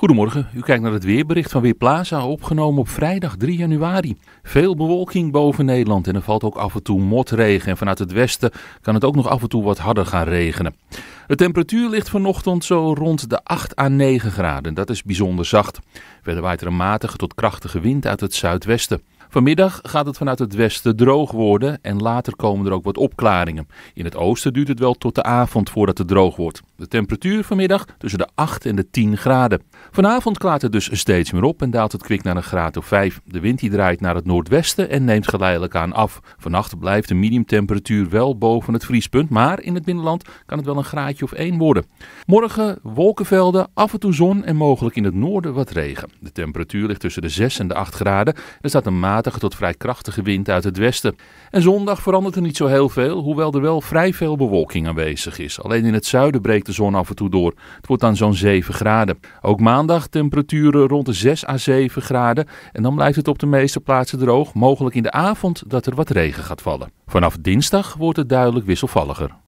Goedemorgen, u kijkt naar het weerbericht van Weerplaza, opgenomen op vrijdag 3 januari. Veel bewolking boven Nederland en er valt ook af en toe motregen. En vanuit het westen kan het ook nog af en toe wat harder gaan regenen. De temperatuur ligt vanochtend zo rond de 8 à 9 graden. Dat is bijzonder zacht. Verder waait er een matige tot krachtige wind uit het zuidwesten. Vanmiddag gaat het vanuit het westen droog worden en later komen er ook wat opklaringen. In het oosten duurt het wel tot de avond voordat het droog wordt. De temperatuur vanmiddag tussen de 8 en de 10 graden. Vanavond klaart het dus steeds meer op en daalt het kwik naar een graad of 5. De wind die draait naar het noordwesten en neemt geleidelijk aan af. Vannacht blijft de minimumtemperatuur wel boven het vriespunt, maar in het binnenland kan het wel een graadje of 1 worden. Morgen wolkenvelden, af en toe zon en mogelijk in het noorden wat regen. De temperatuur ligt tussen de 6 en de 8 graden. Er staat een maat matige tot vrij krachtige wind uit het westen. En zondag verandert er niet zo heel veel, hoewel er wel vrij veel bewolking aanwezig is. Alleen in het zuiden breekt de zon af en toe door. Het wordt dan zo'n 7 graden. Ook maandag temperaturen rond de 6 à 7 graden. En dan blijft het op de meeste plaatsen droog, mogelijk in de avond dat er wat regen gaat vallen. Vanaf dinsdag wordt het duidelijk wisselvalliger.